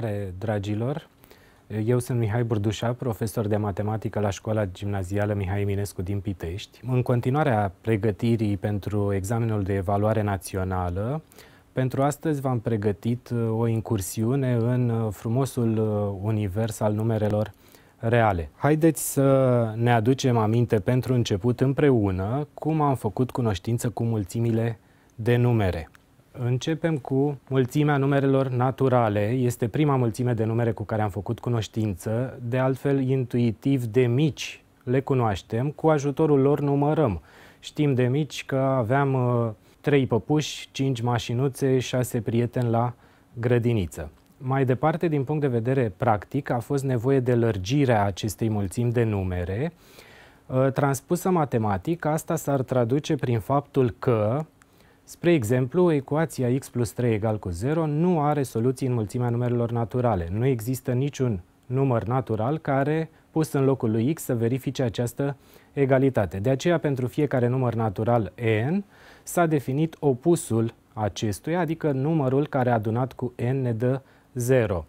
Salutare, dragilor! Eu sunt Mihai Burdușa, profesor de matematică la școala gimnazială Mihai Eminescu din Pitești. În continuarea pregătirii pentru examenul de evaluare națională, pentru astăzi v-am pregătit uh, o incursiune în uh, frumosul uh, univers al numerelor reale. Haideți să ne aducem aminte pentru început împreună cum am făcut cunoștință cu mulțimile de numere. Începem cu mulțimea numerelor naturale. Este prima mulțime de numere cu care am făcut cunoștință. De altfel, intuitiv, de mici le cunoaștem. Cu ajutorul lor numărăm. Știm de mici că aveam uh, trei păpuși, cinci mașinuțe, șase prieteni la grădiniță. Mai departe, din punct de vedere practic, a fost nevoie de lărgirea acestei mulțimi de numere. Uh, transpusă matematic, asta s-ar traduce prin faptul că Spre exemplu, ecuația x plus 3 egal cu 0 nu are soluții în mulțimea numerelor naturale. Nu există niciun număr natural care, pus în locul lui x, să verifice această egalitate. De aceea, pentru fiecare număr natural n, s-a definit opusul acestuia, adică numărul care adunat cu n ne dă 0.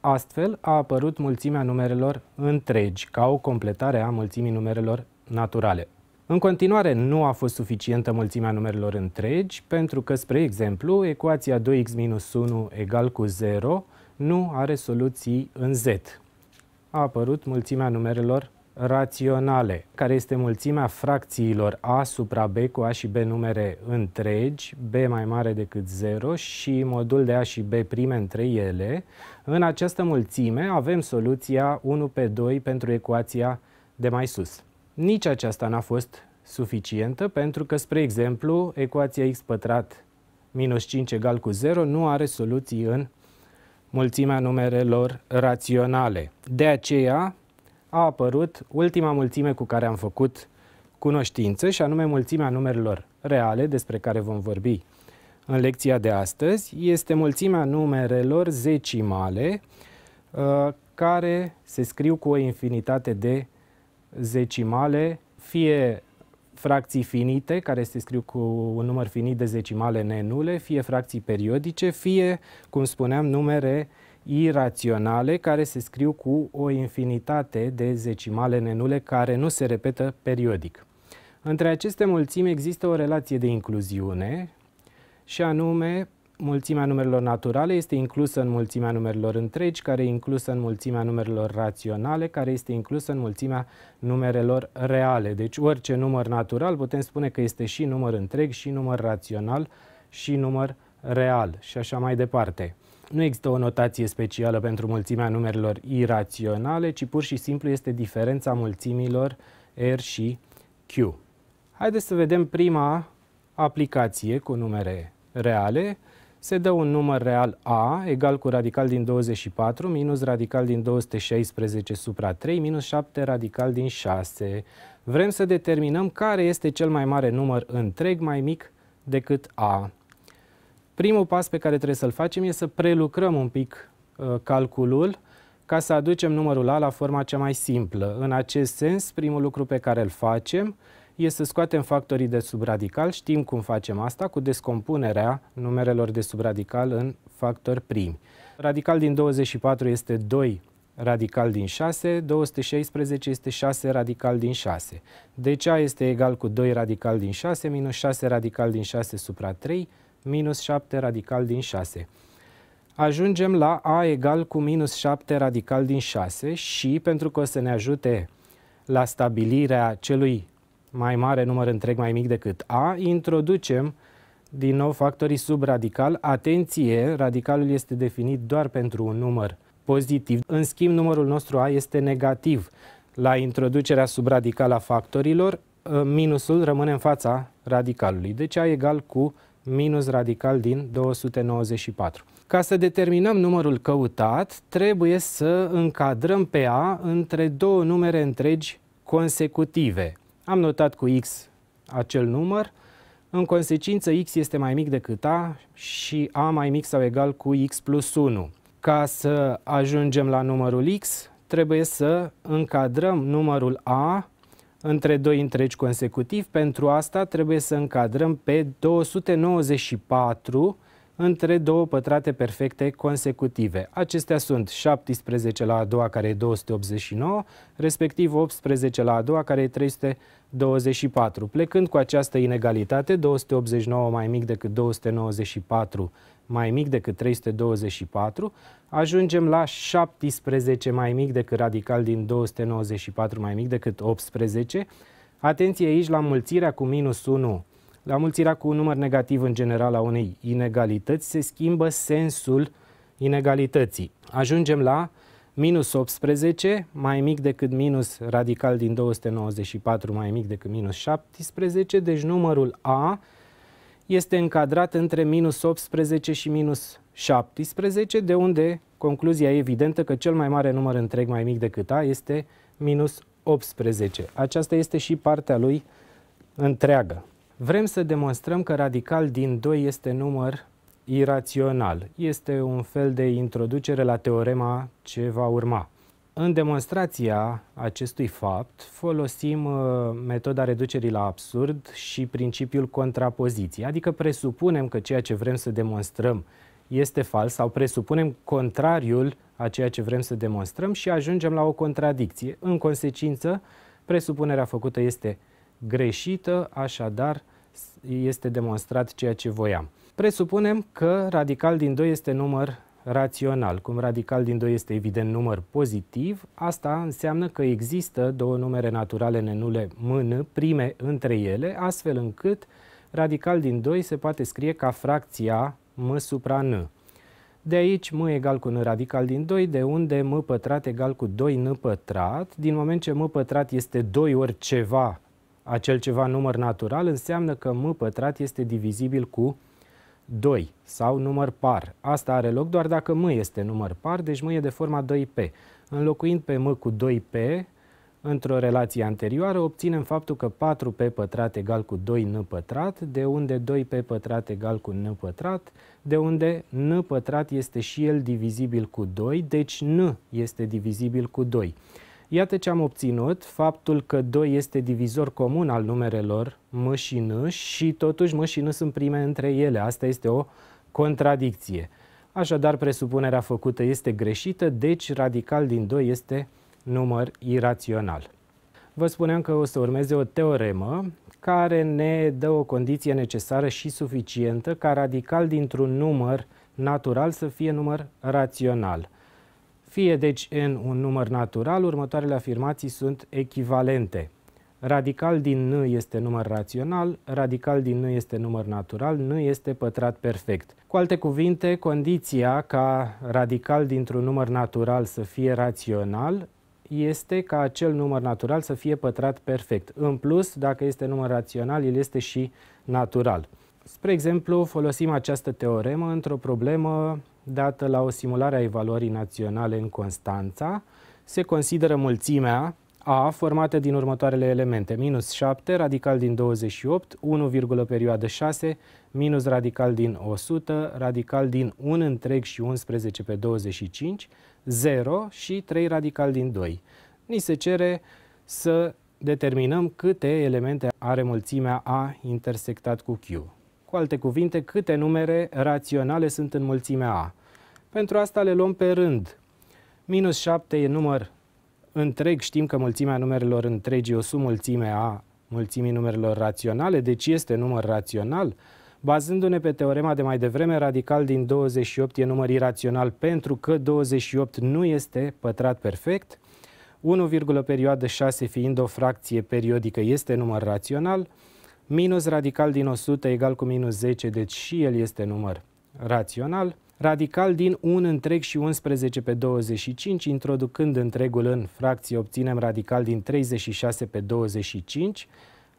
Astfel a apărut mulțimea numerelor întregi, ca o completare a mulțimii numerelor naturale. În continuare, nu a fost suficientă mulțimea numerelor întregi, pentru că, spre exemplu, ecuația 2x-1 egal cu 0 nu are soluții în Z. A apărut mulțimea numerelor raționale, care este mulțimea fracțiilor A supra B cu A și B numere întregi, B mai mare decât 0 și modul de A și B prime între ele. În această mulțime avem soluția 1 pe 2 pentru ecuația de mai sus. Nici aceasta n-a fost suficientă pentru că, spre exemplu, ecuația x pătrat minus 5 egal cu 0 nu are soluții în mulțimea numerelor raționale. De aceea a apărut ultima mulțime cu care am făcut cunoștință și anume mulțimea numerelor reale despre care vom vorbi în lecția de astăzi. Este mulțimea numerelor zecimale uh, care se scriu cu o infinitate de zecimale, fie fracții finite, care se scriu cu un număr finit de zecimale nenule, fie fracții periodice, fie, cum spuneam, numere iraționale, care se scriu cu o infinitate de zecimale nenule, care nu se repetă periodic. Între aceste mulțimi există o relație de incluziune, și anume mulțimea numerelor naturale este inclusă în mulțimea numerelor întregi, care e inclusă în mulțimea numerelor raționale, care este inclusă în mulțimea numerelor reale. Deci orice număr natural putem spune că este și număr întreg, și număr rațional, și număr real și așa mai departe. Nu există o notație specială pentru mulțimea numerelor iraționale, ci pur și simplu este diferența mulțimilor R și Q. Haideți să vedem prima aplicație cu numere reale se dă un număr real A egal cu radical din 24 minus radical din 216 supra 3 minus 7 radical din 6. Vrem să determinăm care este cel mai mare număr întreg mai mic decât A. Primul pas pe care trebuie să-l facem este să prelucrăm un pic uh, calculul ca să aducem numărul A la forma cea mai simplă. În acest sens, primul lucru pe care îl facem e să scoatem factorii de subradical. Știm cum facem asta cu descompunerea numerelor de subradical în factori primi. Radical din 24 este 2 radical din 6, 216 este 6 radical din 6. Deci A este egal cu 2 radical din 6 minus 6 radical din 6 supra 3 minus 7 radical din 6 ajungem la a egal cu minus 7 radical din 6 și pentru că o să ne ajute la stabilirea celui mai mare, număr întreg mai mic decât A, introducem din nou factorii subradical. Atenție, radicalul este definit doar pentru un număr pozitiv. În schimb, numărul nostru A este negativ. La introducerea subradicală a factorilor, ă, minusul rămâne în fața radicalului. Deci A egal cu minus radical din 294. Ca să determinăm numărul căutat, trebuie să încadrăm pe A între două numere întregi consecutive. Am notat cu X acel număr, în consecință X este mai mic decât A și A mai mic sau egal cu X plus 1. Ca să ajungem la numărul X, trebuie să încadrăm numărul A între doi întregi consecutiv. Pentru asta trebuie să încadrăm pe 294 între două pătrate perfecte consecutive. Acestea sunt 17 la a doua, care e 289, respectiv 18 la a doua, care e 324. Plecând cu această inegalitate, 289 mai mic decât 294 mai mic decât 324, ajungem la 17 mai mic decât radical din 294 mai mic decât 18. Atenție aici la mulțirea cu minus 1 la mulțirea cu un număr negativ în general a unei inegalități se schimbă sensul inegalității. Ajungem la minus 18, mai mic decât minus radical din 294, mai mic decât minus 17, deci numărul A este încadrat între minus 18 și minus 17, de unde concluzia e evidentă că cel mai mare număr întreg mai mic decât A este minus 18. Aceasta este și partea lui întreagă. Vrem să demonstrăm că radical din 2 este număr irațional. Este un fel de introducere la teorema ce va urma. În demonstrația acestui fapt folosim uh, metoda reducerii la absurd și principiul contrapoziției, adică presupunem că ceea ce vrem să demonstrăm este fals sau presupunem contrariul a ceea ce vrem să demonstrăm și ajungem la o contradicție. În consecință, presupunerea făcută este greșită, așadar este demonstrat ceea ce voiam. Presupunem că radical din 2 este număr rațional. Cum radical din 2 este evident număr pozitiv, asta înseamnă că există două numere naturale nenule mână prime între ele, astfel încât radical din 2 se poate scrie ca fracția m supra n. De aici m egal cu n radical din 2, de unde m pătrat egal cu 2n pătrat. Din moment ce m pătrat este 2 ori ceva acel ceva număr natural, înseamnă că m pătrat este divizibil cu 2 sau număr par. Asta are loc doar dacă m este număr par, deci m e de forma 2p. Înlocuind pe m cu 2p, într-o relație anterioară, obținem faptul că 4p pătrat egal cu 2n pătrat, de unde 2p pătrat egal cu n pătrat, de unde n pătrat este și el divizibil cu 2, deci n este divizibil cu 2. Iată ce am obținut, faptul că 2 este divizor comun al numerelor M și N și totuși M și N sunt prime între ele. Asta este o contradicție. Așadar, presupunerea făcută este greșită, deci radical din 2 este număr irațional. Vă spuneam că o să urmeze o teoremă care ne dă o condiție necesară și suficientă ca radical dintr-un număr natural să fie număr rațional. Fie deci n un număr natural, următoarele afirmații sunt echivalente. Radical din n este număr rațional, radical din n este număr natural, n este pătrat perfect. Cu alte cuvinte, condiția ca radical dintr-un număr natural să fie rațional este ca acel număr natural să fie pătrat perfect. În plus, dacă este număr rațional, el este și natural. Spre exemplu, folosim această teoremă într-o problemă dată la o simulare a evaluării naționale în Constanța, se consideră mulțimea A formată din următoarele elemente. Minus 7, radical din 28, 1, perioadă 6, minus radical din 100, radical din 1 întreg și 11 pe 25, 0 și 3 radical din 2. Ni se cere să determinăm câte elemente are mulțimea A intersectat cu Q. Cu alte cuvinte, câte numere raționale sunt în mulțimea A. Pentru asta le luăm pe rând. Minus 7 e număr întreg, știm că mulțimea numerelor întregi e o sumulțime a mulțimii numerelor raționale, deci este număr rațional. Bazându-ne pe teorema de mai devreme, radical din 28 e număr irațional pentru că 28 nu este pătrat perfect, 1, perioadă 6 fiind o fracție periodică este număr rațional, Minus radical din 100 egal cu minus 10, deci și el este număr rațional. Radical din 1 întreg și 11 pe 25, introducând întregul în fracție, obținem radical din 36 pe 25.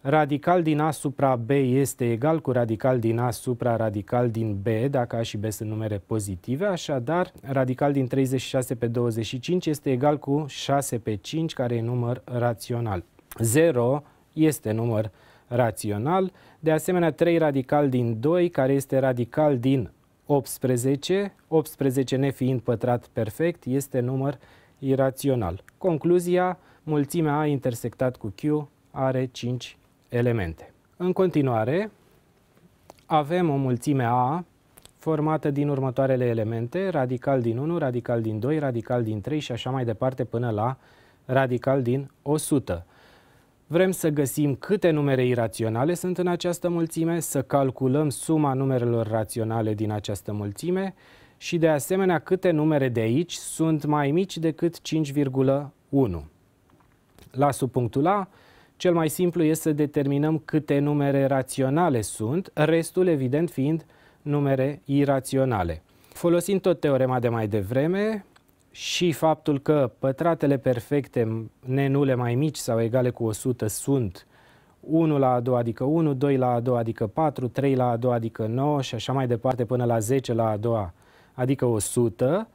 Radical din A supra B este egal cu radical din A supra radical din B, dacă A și B sunt numere pozitive, așadar radical din 36 pe 25 este egal cu 6 pe 5, care e număr rațional. 0 este număr rațional rațional, de asemenea 3 radical din 2, care este radical din 18, 18 nefiind pătrat perfect, este număr irațional. Concluzia, mulțimea A intersectat cu Q are 5 elemente. În continuare, avem o mulțime A formată din următoarele elemente, radical din 1, radical din 2, radical din 3 și așa mai departe până la radical din 100. Vrem să găsim câte numere iraționale sunt în această mulțime, să calculăm suma numerelor raționale din această mulțime și de asemenea câte numere de aici sunt mai mici decât 5,1. La subpunctul A, cel mai simplu este să determinăm câte numere raționale sunt, restul evident fiind numere iraționale. Folosind tot teorema de mai devreme, și faptul că pătratele perfecte, nenule mai mici sau egale cu 100, sunt 1 la a doua adică 1, 2 la a doua adică 4, 3 la a doua adică 9 și așa mai departe până la 10 la a doua adică 100.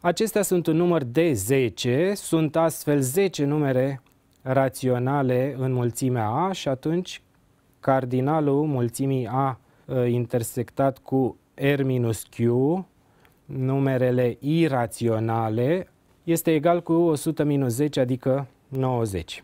Acestea sunt un număr de 10, sunt astfel 10 numere raționale în mulțimea A și atunci cardinalul mulțimii A ă, intersectat cu R minus Q numerele iraționale este egal cu 100 minus 10, adică 90.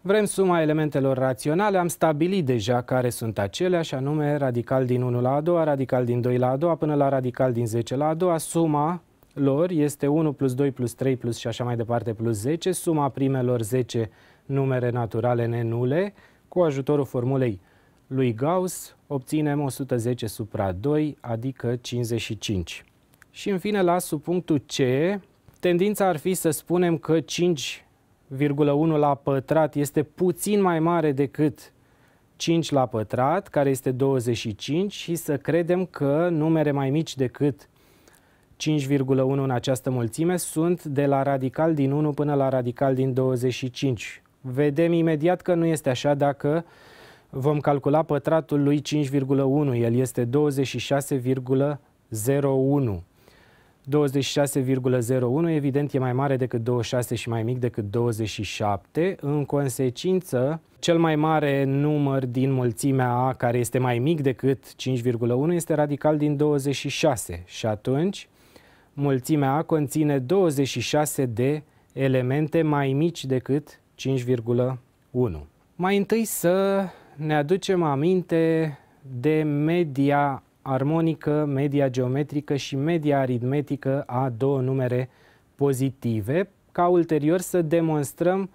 Vrem suma elementelor raționale, am stabilit deja care sunt acelea, și anume radical din 1 la a doua, radical din 2 la a doua, până la radical din 10 la a doua. Suma lor este 1 plus 2 plus 3 plus și așa mai departe plus 10, suma primelor 10 numere naturale nenule, cu ajutorul formulei lui Gauss obținem 110 supra 2, adică 55. Și în fine, la subpunctul C, tendința ar fi să spunem că 5,1 la pătrat este puțin mai mare decât 5 la pătrat, care este 25, și să credem că numere mai mici decât 5,1 în această mulțime sunt de la radical din 1 până la radical din 25. Vedem imediat că nu este așa dacă vom calcula pătratul lui 5,1, el este 26,01. 26,01 evident e mai mare decât 26 și mai mic decât 27. În consecință, cel mai mare număr din mulțimea A care este mai mic decât 5,1 este radical din 26 și atunci mulțimea A conține 26 de elemente mai mici decât 5,1. Mai întâi să ne aducem aminte de media armonică, media geometrică și media aritmetică a două numere pozitive, ca ulterior să demonstrăm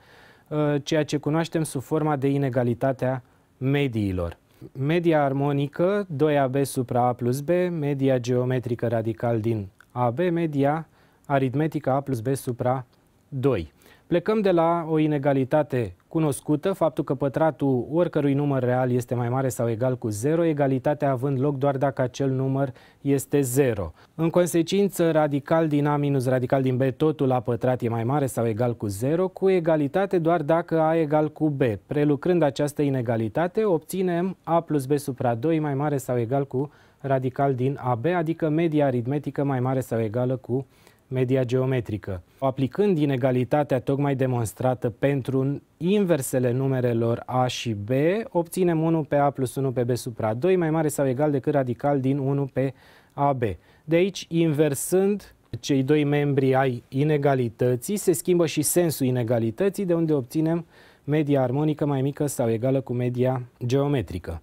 uh, ceea ce cunoaștem sub forma de inegalitatea mediilor. Media armonică 2AB supra A plus B, media geometrică radical din AB, media aritmetică A plus B supra 2. Plecăm de la o inegalitate cunoscută, faptul că pătratul oricărui număr real este mai mare sau egal cu 0, egalitatea având loc doar dacă acel număr este 0. În consecință, radical din A minus radical din B, totul la pătrat e mai mare sau egal cu 0, cu egalitate doar dacă A egal cu B. Prelucrând această inegalitate, obținem A plus B supra 2 mai mare sau egal cu radical din AB, adică media aritmetică mai mare sau egală cu 0 media geometrică, aplicând inegalitatea tocmai demonstrată pentru inversele numerelor A și B, obținem 1 pe A plus 1 pe B supra 2 mai mare sau egal decât radical din 1 pe AB. De aici, inversând cei doi membri ai inegalității, se schimbă și sensul inegalității, de unde obținem media armonică mai mică sau egală cu media geometrică.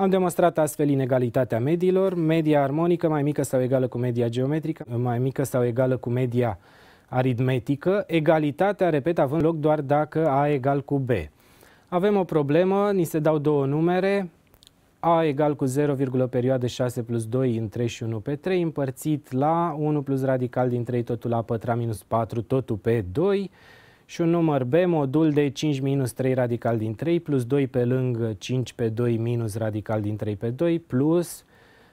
Am demonstrat astfel inegalitatea mediilor, media armonică mai mică sau egală cu media geometrică, mai mică sau egală cu media aritmetică, egalitatea, repet, având loc doar dacă A egal cu B. Avem o problemă, ni se dau două numere, A egal cu 0, perioadă 6 plus 2 în 3 și 1 pe 3, împărțit la 1 plus radical din 3 totul la pătrat minus 4 totul pe 2, și un număr B, modul de 5 minus 3 radical din 3 plus 2 pe lângă 5 pe 2 minus radical din 3 pe 2 plus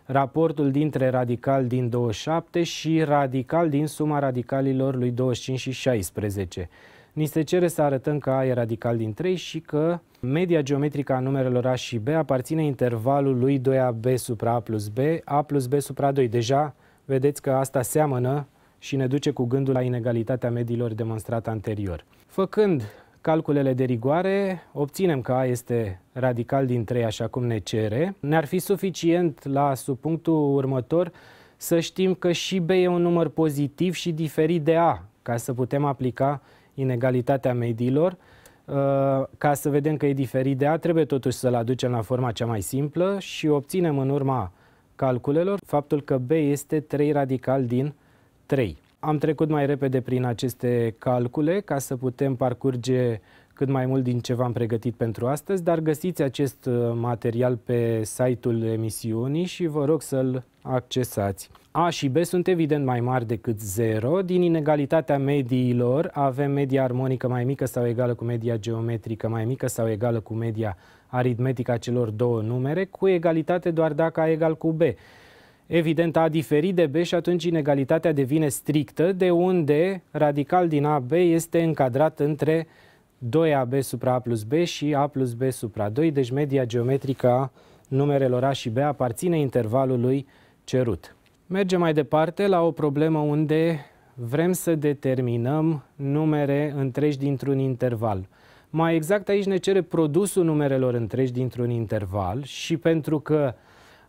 raportul dintre radical din 27 și radical din suma radicalilor lui 25 și 16. Ni se cere să arătăm că A e radical din 3 și că media geometrică a numerelor A și B aparține intervalului 2AB supra A plus B, A plus B supra 2. Deja vedeți că asta seamănă și ne duce cu gândul la inegalitatea mediilor demonstrată anterior. Făcând calculele de rigoare, obținem că A este radical din 3, așa cum ne cere. Ne-ar fi suficient la subpunctul următor să știm că și B e un număr pozitiv și diferit de A, ca să putem aplica inegalitatea mediilor. Uh, ca să vedem că e diferit de A, trebuie totuși să-l aducem la forma cea mai simplă și obținem în urma calculelor faptul că B este 3 radical din 3. Am trecut mai repede prin aceste calcule ca să putem parcurge cât mai mult din ce v-am pregătit pentru astăzi, dar găsiți acest uh, material pe site-ul emisiunii și vă rog să-l accesați. A și B sunt evident mai mari decât 0. Din inegalitatea mediilor avem media armonică mai mică sau egală cu media geometrică mai mică sau egală cu media aritmetică a celor două numere, cu egalitate doar dacă A egal cu B evident, A diferit de B și atunci inegalitatea devine strictă, de unde radical din AB este încadrat între 2AB supra A plus B și A plus B supra 2, deci media geometrică a numerelor A și B aparține intervalului cerut. Mergem mai departe la o problemă unde vrem să determinăm numere întregi dintr-un interval. Mai exact aici ne cere produsul numerelor întregi dintr-un interval și pentru că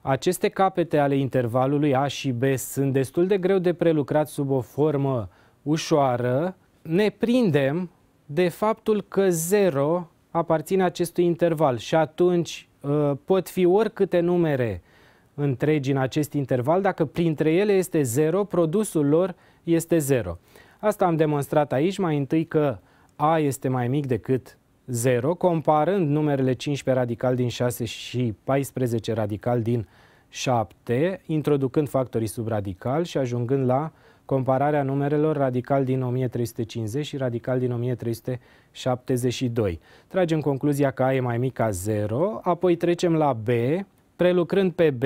aceste capete ale intervalului A și B sunt destul de greu de prelucrat sub o formă ușoară. Ne prindem de faptul că 0 aparține acestui interval și atunci ă, pot fi oricâte numere întregi în acest interval, dacă printre ele este 0, produsul lor este 0. Asta am demonstrat aici, mai întâi că A este mai mic decât 0, comparând numerele 15 radical din 6 și 14 radical din 7, introducând factorii subradical și ajungând la compararea numerelor radical din 1350 și radical din 1372. Tragem concluzia că A e mai mic ca 0, apoi trecem la B, prelucrând pe B,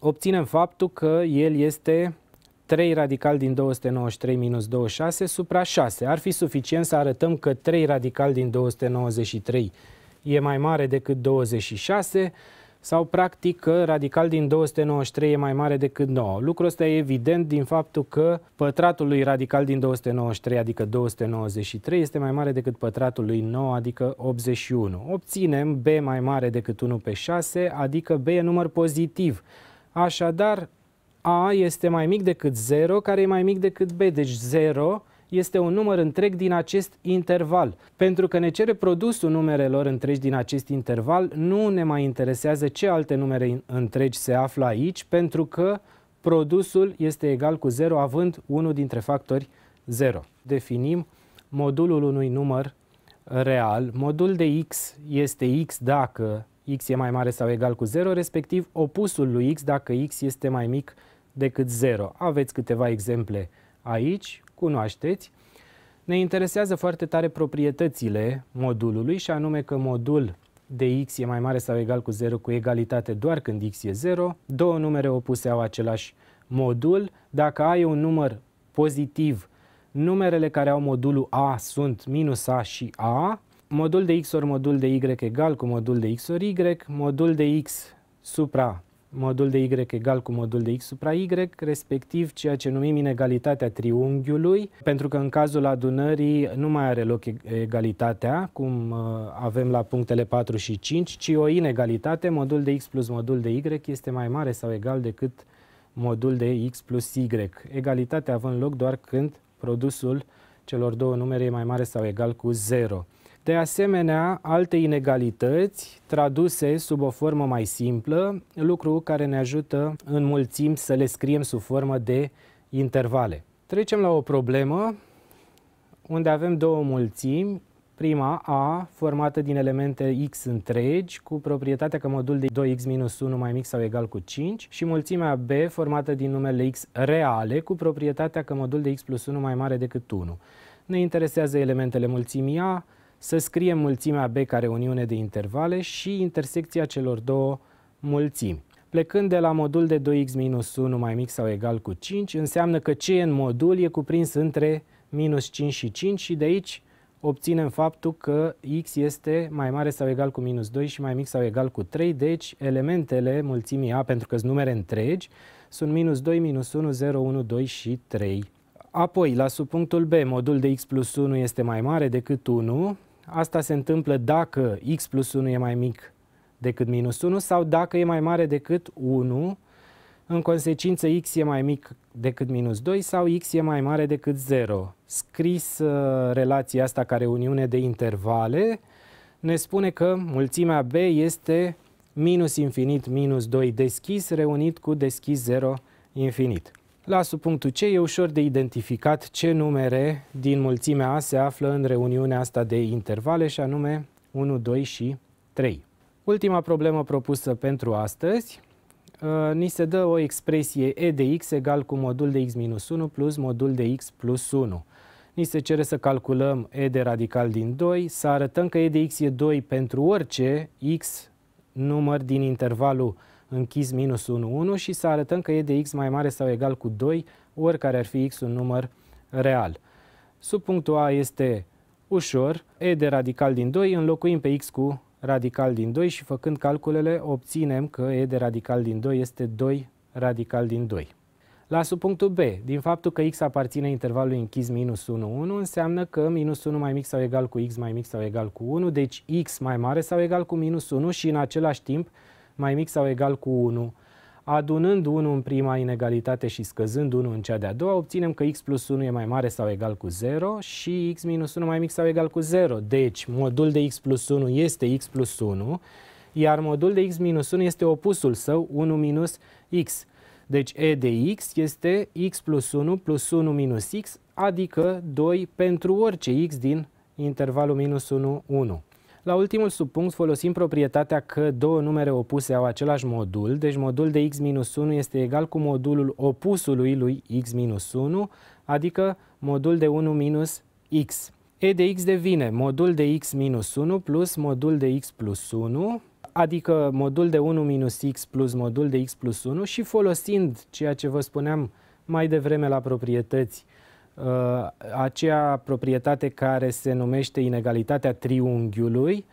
obținem faptul că el este 3 radical din 293 minus 26 supra 6. Ar fi suficient să arătăm că 3 radical din 293 e mai mare decât 26 sau practic că radical din 293 e mai mare decât 9. Lucrul ăsta e evident din faptul că pătratul lui radical din 293, adică 293, este mai mare decât pătratul lui 9, adică 81. Obținem b mai mare decât 1 pe 6, adică b e număr pozitiv. Așadar, a este mai mic decât 0, care e mai mic decât B. Deci 0 este un număr întreg din acest interval. Pentru că ne cere produsul numerelor întregi din acest interval, nu ne mai interesează ce alte numere întregi se află aici, pentru că produsul este egal cu 0 având unul dintre factori 0. Definim modulul unui număr real. Modul de x este x dacă x e mai mare sau egal cu 0, respectiv opusul lui x dacă x este mai mic decât 0. Aveți câteva exemple aici, cunoașteți. Ne interesează foarte tare proprietățile modulului și anume că modul de x e mai mare sau egal cu 0 cu egalitate doar când x e 0, două numere opuse au același modul, dacă ai un număr pozitiv, numerele care au modulul a sunt minus a și a, modul de x ori modul de y egal cu modul de x ori y, modul de x supra modul de y egal cu modul de x supra y, respectiv ceea ce numim inegalitatea triunghiului, pentru că în cazul adunării nu mai are loc egalitatea, cum uh, avem la punctele 4 și 5, ci o inegalitate, modul de x plus modul de y este mai mare sau egal decât modul de x plus y. Egalitatea având loc doar când produsul celor două numere e mai mare sau egal cu 0. De asemenea, alte inegalități traduse sub o formă mai simplă, lucru care ne ajută în timp să le scriem sub formă de intervale. Trecem la o problemă unde avem două mulțimi, prima A formată din elemente X întregi cu proprietatea că modul de 2X minus 1 mai mic sau egal cu 5 și mulțimea B formată din numele X reale cu proprietatea că modul de X plus 1 mai mare decât 1. Ne interesează elementele mulțimii A, să scrie mulțimea B care uniune de intervale și intersecția celor două mulțimi. Plecând de la modul de 2x minus 1 mai mic sau egal cu 5, înseamnă că ce e în modul e cuprins între minus 5 și 5 și de aici obținem faptul că x este mai mare sau egal cu minus 2 și mai mic sau egal cu 3, deci elementele mulțimii A, pentru că sunt numere întregi, sunt minus 2, minus 1, 0, 1, 2 și 3. Apoi, la subpunctul B, modul de x plus 1 este mai mare decât 1. Asta se întâmplă dacă x plus 1 e mai mic decât minus 1 sau dacă e mai mare decât 1. În consecință, x e mai mic decât minus 2 sau x e mai mare decât 0. Scris uh, relația asta care uniune de intervale ne spune că mulțimea B este minus infinit minus 2 deschis reunit cu deschis 0 infinit. La punctul C e ușor de identificat ce numere din mulțimea A se află în reuniunea asta de intervale și anume 1, 2 și 3. Ultima problemă propusă pentru astăzi ă, ni se dă o expresie e de x egal cu modul de x minus 1 plus modul de x plus 1. Ni se cere să calculăm e de radical din 2, să arătăm că e de x e 2 pentru orice x număr din intervalul închis minus 1, 1 și să arătăm că e de x mai mare sau egal cu 2, oricare ar fi x un număr real. Sub punctul A este ușor, e de radical din 2, înlocuim pe x cu radical din 2 și făcând calculele obținem că e de radical din 2 este 2 radical din 2. La subpunctul B, din faptul că x aparține intervalului închis minus 1, 1, înseamnă că minus 1 mai mic sau egal cu x mai mic sau egal cu 1, deci x mai mare sau egal cu minus 1 și în același timp mai mic sau egal cu 1, adunând 1 în prima inegalitate și scăzând 1 în cea de-a doua, obținem că x plus 1 e mai mare sau egal cu 0 și x minus 1 mai mic sau egal cu 0. Deci, modul de x plus 1 este x plus 1, iar modul de x minus 1 este opusul său, 1 minus x. Deci e de x este x plus 1 plus 1 minus x, adică 2 pentru orice x din intervalul minus 1, 1. La ultimul subpunct folosim proprietatea că două numere opuse au același modul, deci modul de x-1 este egal cu modulul opusului lui x-1, adică modul de 1 minus x. E de x devine modul de x minus 1 plus modul de x plus 1, adică modul de 1 minus x plus modul de x plus 1 și folosind ceea ce vă spuneam mai devreme la proprietăți, Uh, acea proprietate care se numește inegalitatea triunghiului,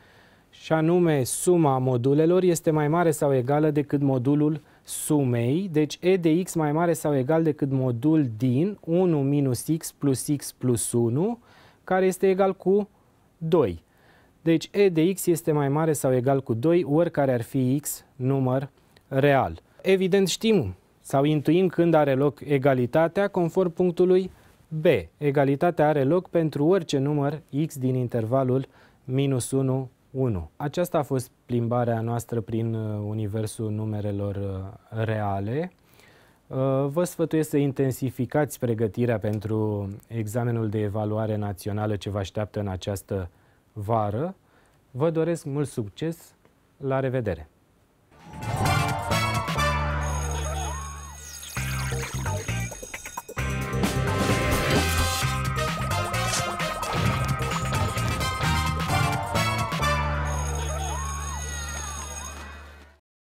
și anume suma modulelor este mai mare sau egală decât modulul sumei, deci e de x mai mare sau egal decât modul din 1 minus x plus x plus 1, care este egal cu 2. Deci e de x este mai mare sau egal cu 2, oricare ar fi x număr real. Evident știm sau intuim când are loc egalitatea conform punctului B. Egalitatea are loc pentru orice număr x din intervalul minus 1, 1. Aceasta a fost plimbarea noastră prin uh, universul numerelor uh, reale. Uh, vă sfătuiesc să intensificați pregătirea pentru examenul de evaluare națională ce vă așteaptă în această vară. Vă doresc mult succes! La revedere!